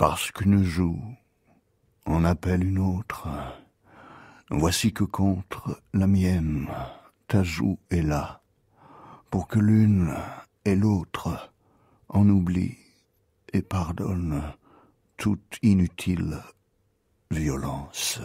parce qu'une joue en appelle une autre. Voici que contre la mienne, ta joue est là, pour que l'une et l'autre en oublient et pardonnent toute inutile violence.